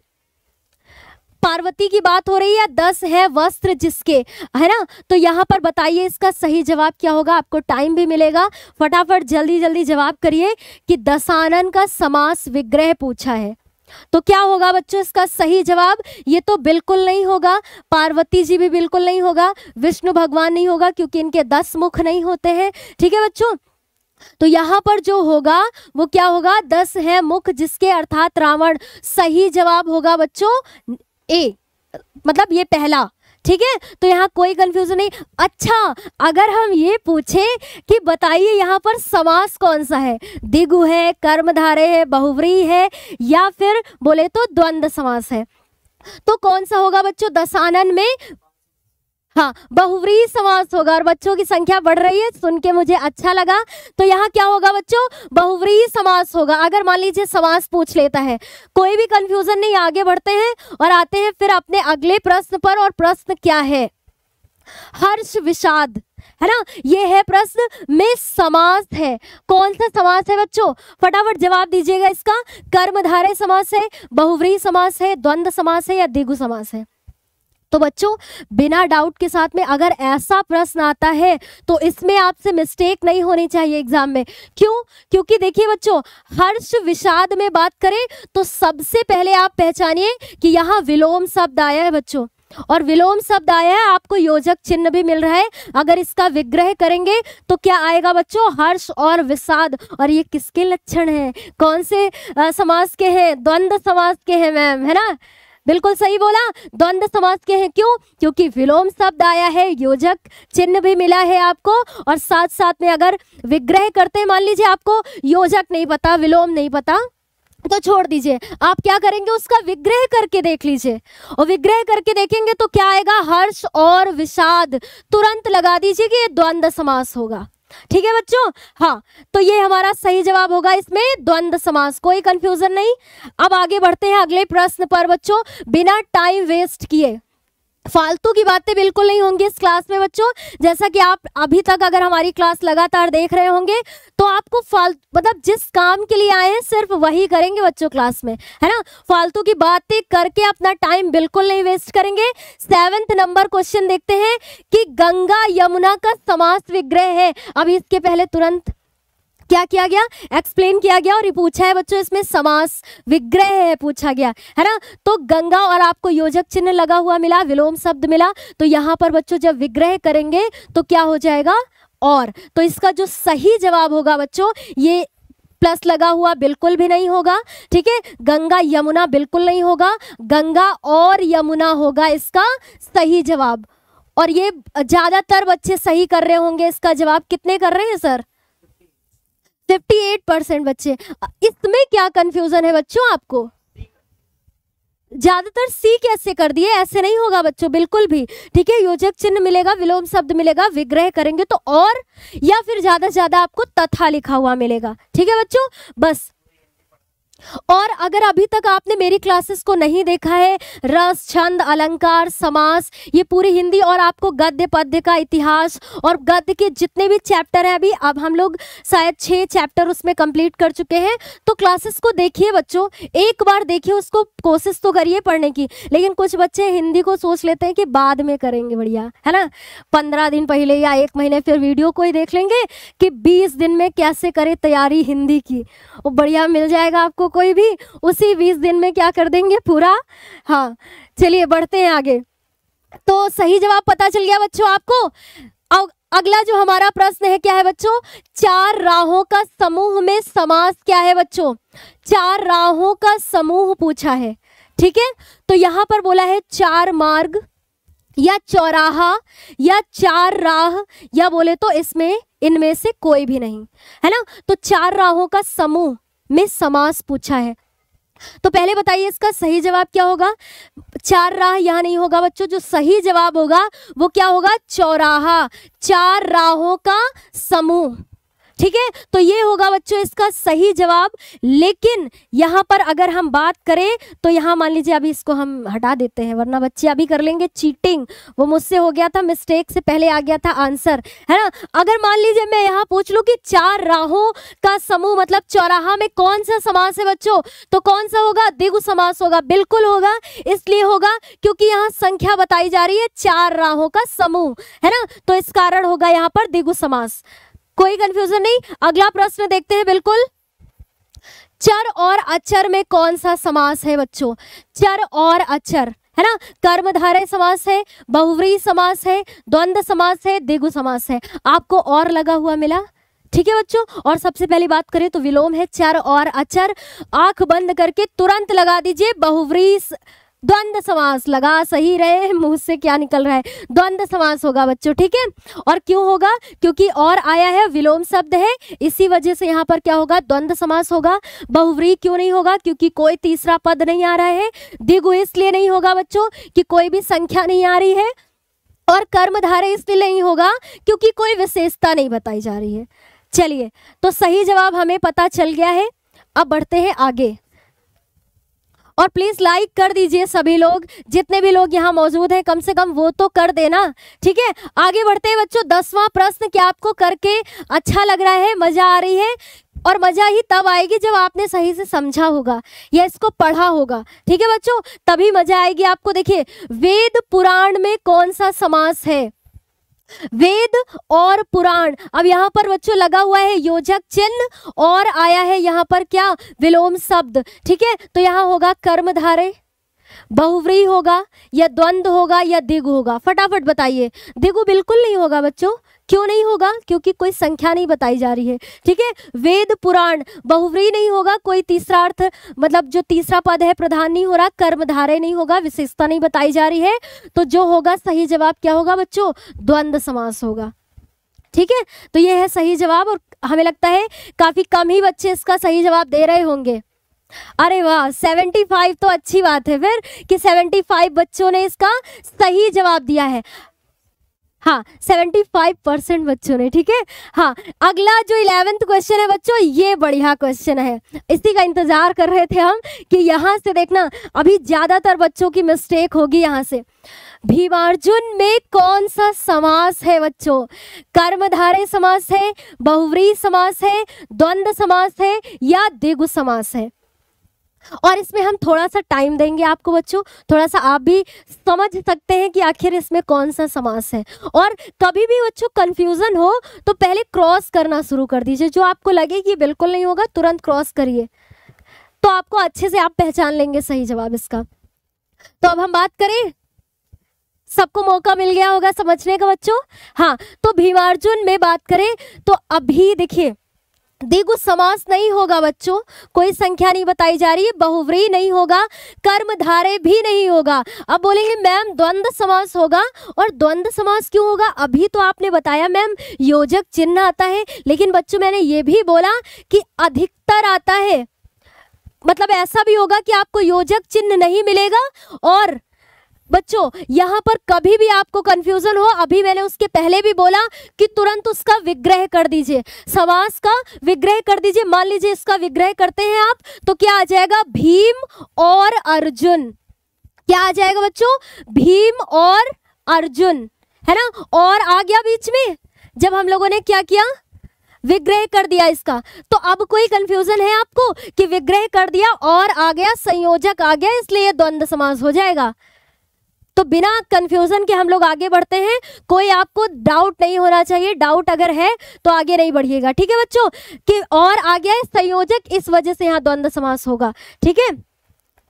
पार्वती की बात हो रही है दस है वस्त्र जिसके है ना तो यहाँ पर बताइए इसका सही जवाब क्या होगा आपको टाइम भी मिलेगा फटाफट जल्दी जल्दी जवाब करिए कि दसानन का समास विग्रह पूछा है तो क्या होगा बच्चों इसका सही जवाब ये तो बिल्कुल नहीं होगा पार्वती जी भी बिल्कुल नहीं होगा विष्णु भगवान नहीं होगा क्योंकि इनके दस मुख नहीं होते हैं ठीक है बच्चों तो यहाँ पर जो होगा वो क्या होगा दस है मुख जिसके अर्थात रावण सही जवाब होगा बच्चों ए मतलब ये पहला ठीक है तो यहाँ कोई कंफ्यूजन नहीं अच्छा अगर हम ये पूछे कि बताइए यहाँ पर समास कौन सा है दिगु है कर्मधारे है बहुवरी है या फिर बोले तो द्वंद्व समास है तो कौन सा होगा बच्चों दशानन में हाँ बहुवरी समास होगा और बच्चों की संख्या बढ़ रही है सुन के मुझे अच्छा लगा तो यहाँ क्या होगा बच्चों बहुवरी समास होगा अगर मान लीजिए समास पूछ लेता है कोई भी कंफ्यूजन नहीं आगे बढ़ते हैं और आते हैं फिर अपने अगले प्रश्न पर और प्रश्न क्या है हर्ष विषाद है ना ये है प्रश्न में समास है कौन सा समास है बच्चों फटाफट जवाब दीजिएगा इसका कर्मधारय समास है बहुवरी समास है द्वंद्व समास है या दिगु समास है तो बच्चों बिना डाउट के साथ में अगर ऐसा प्रश्न आता है तो इसमें आपसे मिस्टेक नहीं होनी चाहिए एग्जाम में क्यों क्योंकि देखिए बच्चों हर्ष विषाद में बात करें तो सबसे पहले आप पहचानिए कि यहाँ विलोम शब्द आया है बच्चों और विलोम शब्द आया है आपको योजक चिन्ह भी मिल रहा है अगर इसका विग्रह करेंगे तो क्या आएगा बच्चों हर्ष और विषाद और ये किसके लक्षण है कौन से समाज के हैं द्वंद्व समाज के हैं मैम है ना बिल्कुल सही बोला द्वंद्व समास के हैं क्यों क्योंकि विलोम शब्द आया है योजक चिन्ह भी मिला है आपको और साथ साथ में अगर विग्रह करते मान लीजिए आपको योजक नहीं पता विलोम नहीं पता तो छोड़ दीजिए आप क्या करेंगे उसका विग्रह करके देख लीजिए और विग्रह करके देखेंगे तो क्या आएगा हर्ष और विषाद तुरंत लगा दीजिए कि ये द्वंद्व समास होगा ठीक है बच्चों हाँ तो ये हमारा सही जवाब होगा इसमें द्वंद समास कोई कंफ्यूजन नहीं अब आगे बढ़ते हैं अगले प्रश्न पर बच्चों बिना टाइम वेस्ट किए फालतू की बातें बिल्कुल नहीं होंगी इस क्लास में बच्चों जैसा कि आप अभी तक अगर हमारी क्लास लगातार देख रहे होंगे तो आपको फाल मतलब जिस काम के लिए आए हैं सिर्फ वही करेंगे बच्चों क्लास में है ना फालतू की बातें करके अपना टाइम बिल्कुल नहीं वेस्ट करेंगे सेवेंथ नंबर क्वेश्चन देखते हैं कि गंगा यमुना का समास्त विग्रह है अभी इसके पहले तुरंत क्या किया गया एक्सप्लेन किया गया और ये पूछा है बच्चों इसमें समास विग्रह है पूछा गया है ना तो गंगा और आपको योजक चिन्ह लगा हुआ मिला विलोम शब्द मिला तो यहाँ पर बच्चों जब विग्रह करेंगे तो क्या हो जाएगा और तो इसका जो सही जवाब होगा बच्चों ये प्लस लगा हुआ बिल्कुल भी नहीं होगा ठीक है गंगा यमुना बिल्कुल नहीं होगा गंगा और यमुना होगा इसका सही जवाब और ये ज़्यादातर बच्चे सही कर रहे होंगे इसका जवाब कितने कर रहे हैं सर एट परसेंट बच्चे इसमें क्या कंफ्यूजन है बच्चों आपको ज्यादातर सी कैसे कर दिए ऐसे नहीं होगा बच्चों बिल्कुल भी ठीक है योजक चिन्ह मिलेगा विलोम शब्द मिलेगा विग्रह करेंगे तो और या फिर ज्यादा से ज्यादा आपको तथा लिखा हुआ मिलेगा ठीक है बच्चों बस और अगर अभी तक आपने मेरी क्लासेस को नहीं देखा है रस छंद अलंकार समास ये पूरी हिंदी और आपको गद्य पद्य का इतिहास और गद्य के जितने भी चैप्टर हैं अभी अब हम लोग शायद छः चैप्टर उसमें कंप्लीट कर चुके हैं तो क्लासेस को देखिए बच्चों एक बार देखिए उसको कोशिश तो करिए पढ़ने की लेकिन कुछ बच्चे हिंदी को सोच लेते हैं कि बाद में करेंगे बढ़िया है ना पंद्रह दिन पहले या एक महीने फिर वीडियो को ही देख लेंगे कि बीस दिन में कैसे करें तैयारी हिंदी की वो बढ़िया मिल जाएगा आपको कोई भी उसी बीस दिन में क्या कर देंगे पूरा हाँ चलिए बढ़ते हैं आगे तो सही जवाब पता चल गया बच्चों आपको अगला जो हमारा प्रश्न है क्या है बच्चों चार राहों का समूह में समास क्या है बच्चों चार राहों का समूह पूछा है ठीक है तो यहां पर बोला है चार मार्ग या चौराहा या चार राह या बोले तो इसमें इनमें से कोई भी नहीं है ना तो चार राहों का समूह में समास पूछा है तो पहले बताइए इसका सही जवाब क्या होगा चार राह यहाँ नहीं होगा बच्चों जो सही जवाब होगा वो क्या होगा चौराहा चार राहों का समूह ठीक है तो ये होगा बच्चों इसका सही जवाब लेकिन यहाँ पर अगर हम बात करें तो यहाँ मान लीजिए अभी इसको हम हटा देते हैं वरना बच्चे अभी कर लेंगे चीटिंग वो मुझसे हो गया था मिस्टेक से पहले आ गया था आंसर है ना अगर मान लीजिए मैं यहाँ पूछ लूँ कि चार राहों का समूह मतलब चौराहा में कौन सा समास है बच्चों तो कौन सा होगा दिगु समास होगा बिल्कुल होगा इसलिए होगा क्योंकि यहाँ संख्या बताई जा रही है चार राहों का समूह है ना तो इस कारण होगा यहाँ पर दिगु समास कोई कंफ्यूजन नहीं अगला प्रश्न देखते हैं बिल्कुल चर और अचर में कौन सा समास है बच्चों चर और अचर है ना कर्मधारय समास है बहुवी समास है द्वंद समास है दिगु समास है आपको और लगा हुआ मिला ठीक है बच्चों और सबसे पहली बात करें तो विलोम है चर और अचर आंख बंद करके तुरंत लगा दीजिए बहुवी द्वंद समास लगा सही रहे मुंह से क्या निकल रहा है द्वंद समास होगा बच्चों ठीक है और क्यों होगा क्योंकि और आया है विलोम शब्द है इसी वजह से यहाँ पर क्या होगा द्वंद समास होगा बहुवरी क्यों नहीं होगा क्योंकि कोई तीसरा पद नहीं आ रहा है दिगु इसलिए नहीं होगा बच्चों कि कोई भी संख्या नहीं आ रही है और कर्मधारय इसलिए नहीं होगा क्योंकि कोई विशेषता नहीं बताई जा रही है चलिए तो सही जवाब हमें पता चल गया है अब बढ़ते हैं आगे और प्लीज़ लाइक कर दीजिए सभी लोग जितने भी लोग यहाँ मौजूद हैं कम से कम वो तो कर देना ठीक है आगे बढ़ते हैं बच्चों दसवां प्रश्न क्या आपको करके अच्छा लग रहा है मज़ा आ रही है और मजा ही तब आएगी जब आपने सही से समझा होगा या इसको पढ़ा होगा ठीक है बच्चों तभी मजा आएगी आपको देखिए वेद पुराण में कौन सा समास है वेद और पुराण अब यहाँ पर बच्चों लगा हुआ है योजक चिन्ह और आया है यहाँ पर क्या विलोम शब्द ठीक है तो यहाँ होगा कर्मधारे बहुव्री होगा या द्वंद होगा या दिगु होगा फटाफट बताइए दिगु बिल्कुल नहीं होगा बच्चों क्यों नहीं होगा क्योंकि कोई संख्या नहीं बताई जा रही है ठीक है वेद पुराण बहुव्री नहीं होगा कोई तीसरा अर्थ मतलब जो तीसरा पद है प्रधान नहीं हो रहा कर्मधारय नहीं होगा विशेषता नहीं बताई जा रही है तो जो होगा सही जवाब क्या होगा बच्चों द्वंद समास होगा ठीक है तो ये है सही जवाब और हमें लगता है काफी कम ही बच्चे इसका सही जवाब दे रहे होंगे अरे वाह सेवेंटी फाइव तो अच्छी बात है फिर कि सेवेंटी फाइव बच्चों ने इसका सही जवाब दिया है हाँ सेवेंटी फाइव परसेंट बच्चों ने ठीक है हाँ अगला जो इलेवेंथ क्वेश्चन है बच्चों ये बढ़िया क्वेश्चन है इसी का इंतजार कर रहे थे हम कि यहाँ से देखना अभी ज्यादातर बच्चों की मिस्टेक होगी यहाँ से भीमार्जुन में कौन सा समास है बच्चों कर्मधारे समास है बहुवरी समास है द्वंद्व समास है या दिगु समास है और इसमें हम थोड़ा सा टाइम देंगे आपको बच्चों थोड़ा सा आप भी समझ सकते हैं कि आखिर इसमें कौन सा समास है और कभी भी बच्चों कन्फ्यूज़न हो तो पहले क्रॉस करना शुरू कर दीजिए जो आपको लगे कि बिल्कुल नहीं होगा तुरंत क्रॉस करिए तो आपको अच्छे से आप पहचान लेंगे सही जवाब इसका तो अब हम बात करें सबको मौका मिल गया होगा समझने का बच्चों हाँ तो भीमार्जुन में बात करें तो अभी देखिए दिगु समास नहीं होगा बच्चों कोई संख्या नहीं बताई जा रही है बहुव्री नहीं होगा कर्म धारे भी नहीं होगा अब बोलेंगे मैम द्वंद समास होगा और द्वंद समास क्यों होगा अभी तो आपने बताया मैम योजक चिन्ह आता है लेकिन बच्चों मैंने ये भी बोला कि अधिकतर आता है मतलब ऐसा भी होगा कि आपको योजक चिन्ह नहीं मिलेगा और बच्चों यहाँ पर कभी भी आपको कंफ्यूजन हो अभी मैंने उसके पहले भी बोला कि तुरंत उसका विग्रह कर दीजिए समास का विग्रह कर दीजिए मान लीजिए इसका विग्रह करते हैं आप तो क्या आ जाएगा भीम और अर्जुन क्या आ जाएगा बच्चों भीम और अर्जुन है ना और आ गया बीच में जब हम लोगों ने क्या किया विग्रह कर दिया इसका तो अब कोई कंफ्यूजन है आपको कि विग्रह कर दिया और आ गया संयोजक आ गया इसलिए द्वंद्व समास हो जाएगा तो बिना कंफ्यूजन के हम लोग आगे बढ़ते हैं कोई आपको डाउट नहीं होना चाहिए डाउट अगर है तो आगे नहीं बढ़िएगा ठीक है बच्चों कि और आगे संयोजक इस वजह से यहाँ द्वंद्व समास होगा ठीक है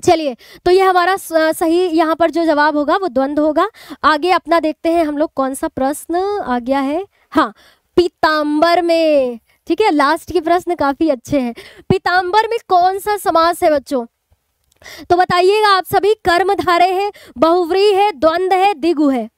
चलिए तो ये हमारा सही यहाँ पर जो जवाब होगा वो द्वंद्व होगा आगे अपना देखते हैं हम लोग कौन सा प्रश्न आ गया है हाँ पीताम्बर में ठीक है लास्ट के प्रश्न काफी अच्छे हैं पीताम्बर में कौन सा समास है बच्चों तो बताइएगा आप सभी कर्मधारे है बहुव्री है द्वंद है दिगु है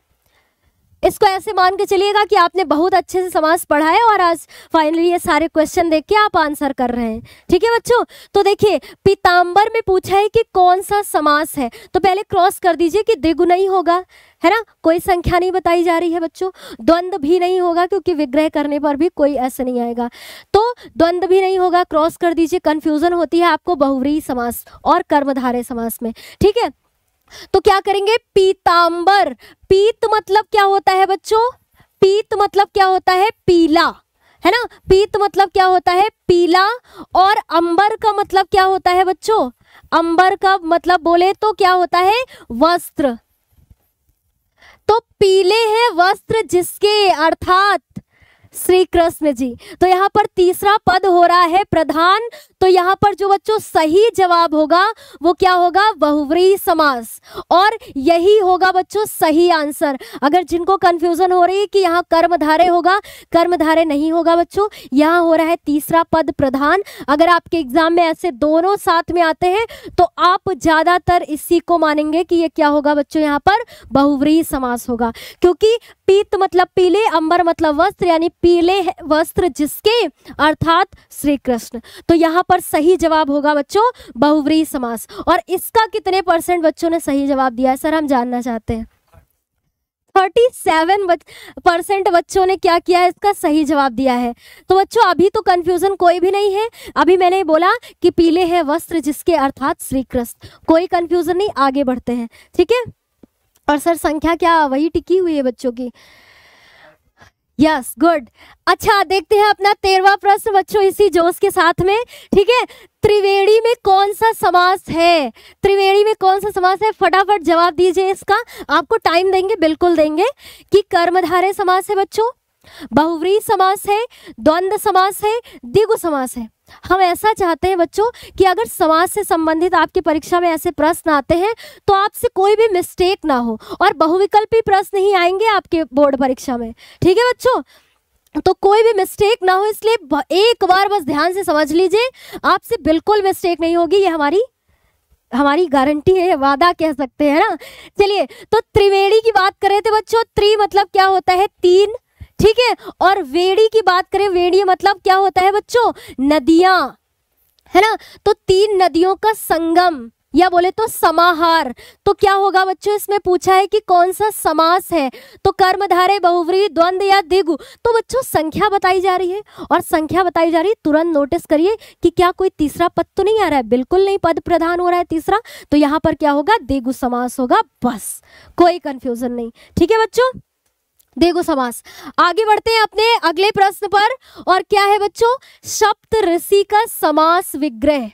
इसको ऐसे मान के चलिएगा कि आपने बहुत अच्छे से समाज पढ़ा है और आज फाइनली ये सारे क्वेश्चन देख के आप आंसर कर रहे हैं ठीक है बच्चों तो देखिए पीताम्बर में पूछा है कि कौन सा समास है तो पहले क्रॉस कर दीजिए कि दिगु नहीं होगा है ना कोई संख्या नहीं बताई जा रही है बच्चों द्वंद्व भी नहीं होगा क्योंकि विग्रह करने पर भी कोई ऐसा नहीं आएगा तो द्वंद्व भी नहीं होगा क्रॉस कर दीजिए कन्फ्यूजन होती है आपको बहुवरी समास और कर्मधारे समास में ठीक है तो क्या करेंगे पीताम्बर पीत मतलब क्या होता है बच्चों पीत मतलब क्या होता है पीला है ना पीत मतलब क्या होता है पीला और अंबर का मतलब क्या होता है बच्चों अंबर का मतलब बोले तो क्या होता है वस्त्र तो पीले हैं वस्त्र जिसके अर्थात श्री कृष्ण जी तो यहाँ पर तीसरा पद हो रहा है प्रधान तो यहाँ पर जो बच्चों सही जवाब होगा वो क्या होगा बहुवरी समास और यही होगा बच्चों सही आंसर अगर जिनको कंफ्यूजन हो रही है कि यहाँ कर्मधारे होगा कर्मधारे नहीं होगा बच्चों यहाँ हो रहा है तीसरा पद प्रधान अगर आपके एग्जाम में ऐसे दोनों साथ में आते हैं तो आप ज्यादातर इसी को मानेंगे कि ये क्या होगा बच्चों यहाँ पर बहुवरी समास होगा क्योंकि पीत मतलब पीले अंबर मतलब वस्त्र यानी पीले वस्त्र जिसके अर्थात श्री कृष्ण तो यहाँ पर सही जवाब होगा बच्चों बहुवरी समास और इसका कितने परसेंट बच्चों ने सही जवाब दिया है सर हम जानना चाहते हैं थर्टी सेवन परसेंट बच्चों ने क्या किया है इसका सही जवाब दिया है तो बच्चों अभी तो कंफ्यूजन कोई भी नहीं है अभी मैंने बोला कि पीले हैं वस्त्र जिसके अर्थात श्री कृष्ण कोई कंफ्यूजन नहीं आगे बढ़ते हैं ठीक है और सर संख्या क्या वही टिकी हुई है बच्चों की यस yes, गुड अच्छा देखते हैं अपना तेरवा प्रश्न बच्चों इसी जोश के साथ में ठीक है त्रिवेणी में कौन सा समास है त्रिवेणी में कौन सा समास है फटाफट जवाब दीजिए इसका आपको टाइम देंगे बिल्कुल देंगे कि कर्मधारय समास है बच्चों बहुवरी समास है द्वंद्व समास है दिगु समास है हम ऐसा चाहते हैं बच्चों कि अगर समाज से संबंधित आपकी परीक्षा में ऐसे प्रश्न आते हैं तो आपसे कोई भी मिस्टेक ना हो और बहुविकल्पी प्रश्न ही आएंगे आपके बोर्ड परीक्षा में ठीक है बच्चों तो कोई भी मिस्टेक ना हो इसलिए एक बार बस ध्यान से समझ लीजिए आपसे बिल्कुल मिस्टेक नहीं होगी ये हमारी हमारी गारंटी है वादा कह सकते हैं ना चलिए तो त्रिवेणी की बात कर रहे थे बच्चों त्रि मतलब क्या होता है तीन ठीक है और वेड़ी की बात करें वेड़ी मतलब क्या होता है बच्चों नदियां है ना तो तीन नदियों का संगम या बोले तो समाहार तो क्या होगा बच्चों इसमें पूछा है कि कौन सा समास है तो कर्मधारे बहुवरी द्वंद या दिगु तो बच्चों संख्या बताई जा रही है और संख्या बताई जा रही है तुरंत नोटिस करिए कि क्या कोई तीसरा पद तो नहीं आ रहा है बिल्कुल नहीं पद प्रधान हो रहा है तीसरा तो यहाँ पर क्या होगा दिगु समास होगा बस कोई कंफ्यूजन नहीं ठीक है बच्चों देखो समास आगे बढ़ते हैं अपने अगले प्रश्न पर और क्या है बच्चों सप्त ऋषि का समास विग्रह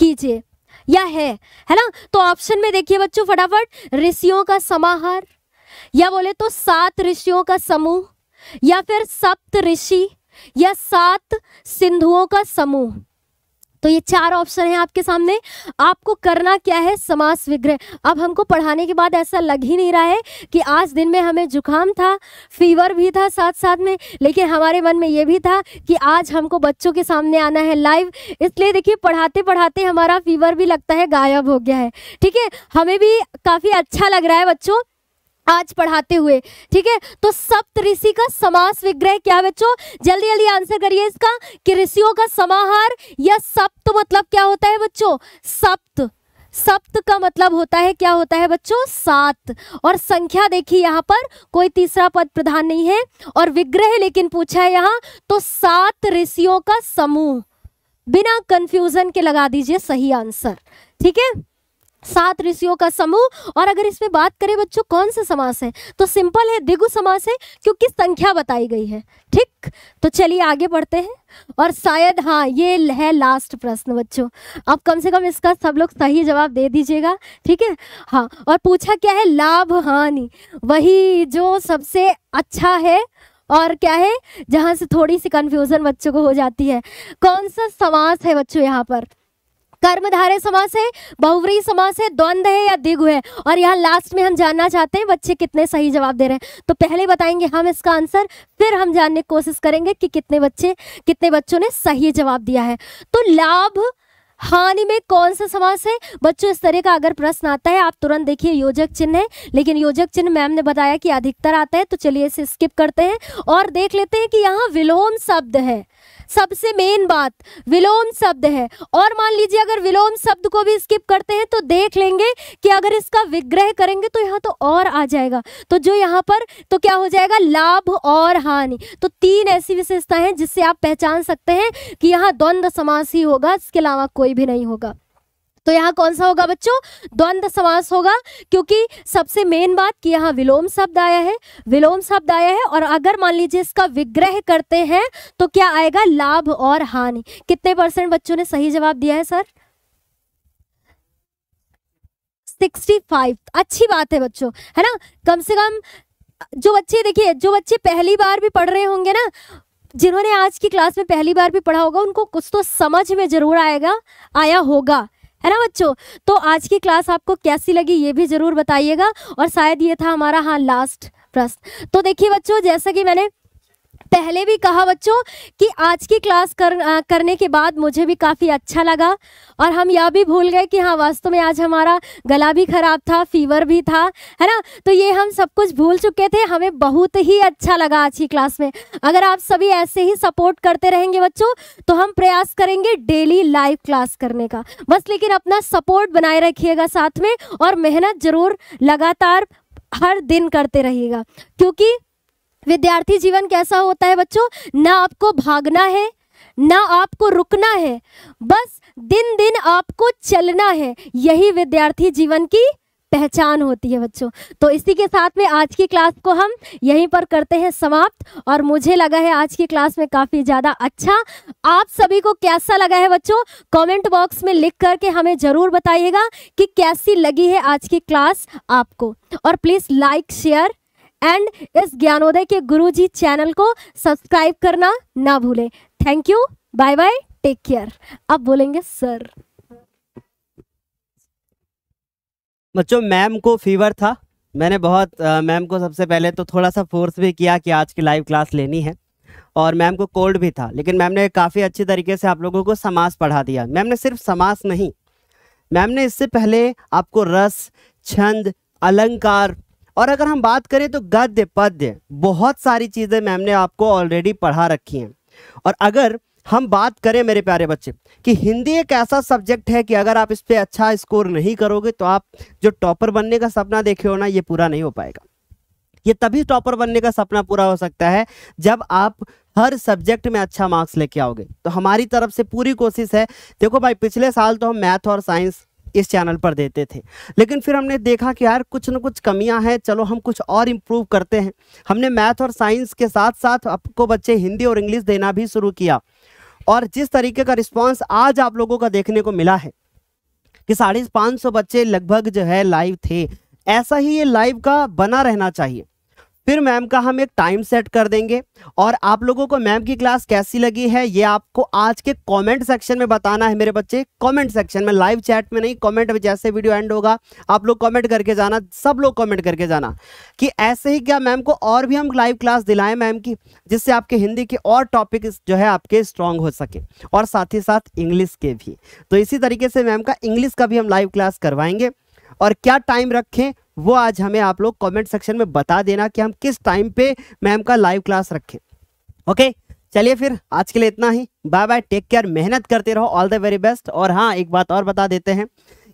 कीजिए या है है ना तो ऑप्शन में देखिए बच्चों फटाफट ऋषियों का समाहार या बोले तो सात ऋषियों का समूह या फिर सप्त ऋषि या सात सिंधुओं का समूह तो ये चार ऑप्शन है आपके सामने आपको करना क्या है समास विग्रह अब हमको पढ़ाने के बाद ऐसा लग ही नहीं रहा है कि आज दिन में हमें जुकाम था फीवर भी था साथ साथ में लेकिन हमारे मन में ये भी था कि आज हमको बच्चों के सामने आना है लाइव इसलिए देखिए पढ़ाते पढ़ाते हमारा फीवर भी लगता है गायब हो गया है ठीक है हमें भी काफ़ी अच्छा लग रहा है बच्चों आज पढ़ाते हुए ठीक है तो सप्त ऋषि का समास विग्रह क्या बच्चों जल्दी जल्दी आंसर करिए इसका कि ऋषियों का समाहार या सप्त मतलब क्या होता है बच्चों सप्त सप्त का मतलब होता है क्या होता है बच्चों सात और संख्या देखिए यहाँ पर कोई तीसरा पद प्रधान नहीं है और विग्रह लेकिन पूछा है यहाँ तो सात ऋषियों का समूह बिना कंफ्यूजन के लगा दीजिए सही आंसर ठीक है सात ऋषियों का समूह और अगर इसमें बात करें बच्चों कौन सा समास है तो सिंपल है दिगु समास है क्योंकि संख्या बताई गई है ठीक तो चलिए आगे बढ़ते हैं और शायद हाँ ये है लास्ट प्रश्न बच्चों अब कम से कम इसका सब लोग सही जवाब दे दीजिएगा ठीक है हाँ और पूछा क्या है लाभ हानि वही जो सबसे अच्छा है और क्या है जहाँ से थोड़ी सी कन्फ्यूज़न बच्चों को हो जाती है कौन सा समास है बच्चों यहाँ पर कर्मधारे समास है बहुवरी समास है द्वंद है या दिगु है और यहाँ लास्ट में हम जानना चाहते हैं बच्चे कितने सही जवाब दे रहे हैं तो पहले बताएंगे हम इसका आंसर फिर हम जानने की कोशिश करेंगे कि कितने बच्चे कितने बच्चों ने सही जवाब दिया है तो लाभ हानि में कौन सा समास है बच्चों इस तरह का अगर प्रश्न आता है आप तुरंत देखिए योजक चिन्ह है लेकिन योजक चिन्ह मैम ने बताया कि अधिकतर आता है तो चलिए इसे स्किप करते हैं और देख लेते हैं कि यहाँ विलोम शब्द है सबसे मेन बात विलोम शब्द है और मान लीजिए अगर विलोम शब्द को भी स्किप करते हैं तो देख लेंगे कि अगर इसका विग्रह करेंगे तो यहाँ तो और आ जाएगा तो जो यहाँ पर तो क्या हो जाएगा लाभ और हानि तो तीन ऐसी विशेषता है जिससे आप पहचान सकते हैं कि यहाँ द्वंद्व समास ही होगा इसके अलावा कोई भी नहीं होगा तो यहाँ कौन सा होगा बच्चों द्वंद समास होगा क्योंकि सबसे मेन बात कि यहाँ विलोम शब्द आया है विलोम शब्द आया है और अगर मान लीजिए इसका विग्रह करते हैं तो क्या आएगा लाभ और हानि कितने परसेंट बच्चों ने सही जवाब दिया है सर 65 अच्छी बात है बच्चों है ना कम से कम जो बच्चे देखिए जो बच्चे पहली बार भी पढ़ रहे होंगे ना जिन्होंने आज की क्लास में पहली बार भी पढ़ा होगा उनको कुछ तो समझ में जरूर आएगा आया होगा है ना बच्चों तो आज की क्लास आपको कैसी लगी ये भी ज़रूर बताइएगा और शायद ये था हमारा हाँ लास्ट प्रश्न तो देखिए बच्चों जैसा कि मैंने पहले भी कहा बच्चों कि आज की क्लास कर आ, करने के बाद मुझे भी काफ़ी अच्छा लगा और हम यह भी भूल गए कि हाँ वास्तव में आज हमारा गला भी ख़राब था फीवर भी था है ना तो ये हम सब कुछ भूल चुके थे हमें बहुत ही अच्छा लगा आज की क्लास में अगर आप सभी ऐसे ही सपोर्ट करते रहेंगे बच्चों तो हम प्रयास करेंगे डेली लाइव क्लास करने का बस लेकिन अपना सपोर्ट बनाए रखिएगा साथ में और मेहनत ज़रूर लगातार हर दिन करते रहिएगा क्योंकि विद्यार्थी जीवन कैसा होता है बच्चों ना आपको भागना है ना आपको रुकना है बस दिन दिन आपको चलना है यही विद्यार्थी जीवन की पहचान होती है बच्चों तो इसी के साथ में आज की क्लास को हम यहीं पर करते हैं समाप्त और मुझे लगा है आज की क्लास में काफ़ी ज़्यादा अच्छा आप सभी को कैसा लगा है बच्चों कमेंट बॉक्स में लिख करके हमें ज़रूर बताइएगा कि कैसी लगी है आज की क्लास आपको और प्लीज़ लाइक शेयर एंड इस ज्ञानोदय के गुरुजी चैनल को सब्सक्राइब करना ना भूले thank you bye bye take care अब बोलेंगे सर बच्चों मैम को फीवर था मैंने बहुत मैम को सबसे पहले तो थोड़ा सा फोर्स भी किया कि आज की लाइव क्लास लेनी है और मैम को कोल्ड भी था लेकिन मैम ने काफ़ी अच्छे तरीके से आप लोगों को समास पढ़ा दिया मैम ने सिर्फ समास नहीं मैम ने इससे पहले आपको रस छंद अलंकार और अगर हम बात करें तो गद्य पद्य बहुत सारी चीज़ें मैम ने आपको ऑलरेडी पढ़ा रखी हैं और अगर हम बात करें मेरे प्यारे बच्चे कि हिंदी एक ऐसा सब्जेक्ट है कि अगर आप इस पर अच्छा स्कोर नहीं करोगे तो आप जो टॉपर बनने का सपना देखे हो ना ये पूरा नहीं हो पाएगा ये तभी टॉपर बनने का सपना पूरा हो सकता है जब आप हर सब्जेक्ट में अच्छा मार्क्स लेके आओगे तो हमारी तरफ से पूरी कोशिश है देखो भाई पिछले साल तो हम मैथ और साइंस इस चैनल पर देते थे लेकिन फिर हमने देखा कि यार कुछ ना कुछ कमियां हैं चलो हम कुछ और इम्प्रूव करते हैं हमने मैथ और साइंस के साथ साथ आपको बच्चे हिंदी और इंग्लिश देना भी शुरू किया और जिस तरीके का रिस्पॉन्स आज आप लोगों का देखने को मिला है कि साढ़े सौ बच्चे लगभग जो है लाइव थे ऐसा ही ये लाइव का बना रहना चाहिए फिर मैम का हम एक टाइम सेट कर देंगे और आप लोगों को मैम की क्लास कैसी लगी है ये आपको आज के कमेंट सेक्शन में बताना है मेरे बच्चे कमेंट सेक्शन में लाइव चैट में नहीं कमेंट में जैसे वीडियो एंड होगा आप लोग कमेंट करके जाना सब लोग कमेंट करके जाना कि ऐसे ही क्या मैम को और भी हम लाइव क्लास दिलाएं मैम की जिससे आपके हिंदी के और टॉपिक जो है आपके स्ट्रांग हो सके और साथ ही साथ इंग्लिश के भी तो इसी तरीके से मैम का इंग्लिश का भी हम लाइव क्लास करवाएंगे और क्या टाइम रखें वो आज हमें आप लोग कमेंट सेक्शन में बता देना कि हम किस टाइम पे मैम का लाइव क्लास रखें ओके चलिए फिर आज के लिए इतना ही बाय बाय टेक केयर मेहनत करते रहो ऑल द वेरी बेस्ट और हाँ एक बात और बता देते हैं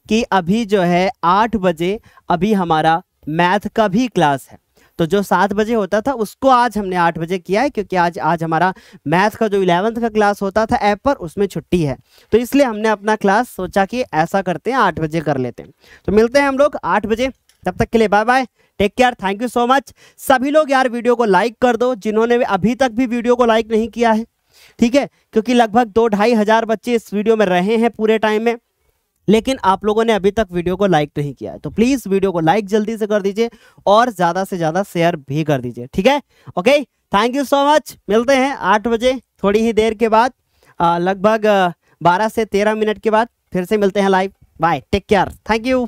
कि अभी जो है आठ बजे अभी हमारा मैथ का भी क्लास है तो जो सात बजे होता था उसको आज हमने आठ बजे किया है क्योंकि आज आज हमारा मैथ का जो इलेवंथ का क्लास होता था ऐप पर उसमें छुट्टी है तो इसलिए हमने अपना क्लास सोचा कि ऐसा करते हैं आठ बजे कर लेते हैं तो मिलते हैं हम लोग आठ बजे तब तक के लिए bye bye take care thank you so much सभी लोग यार वीडियो को लाइक कर दो जिन्होंने अभी तक भी वीडियो को लाइक नहीं किया है ठीक है क्योंकि लगभग दो ढाई हज़ार बच्चे इस वीडियो में रहे हैं पूरे टाइम में लेकिन आप लोगों ने अभी तक वीडियो को लाइक नहीं किया है तो प्लीज़ वीडियो को लाइक जल्दी से कर दीजिए और ज़्यादा से ज़्यादा शेयर भी कर दीजिए ठीक है okay thank you so much मिलते हैं आठ बजे थोड़ी ही देर के बाद लगभग बारह से तेरह मिनट के बाद फिर से मिलते हैं live bye take care thank you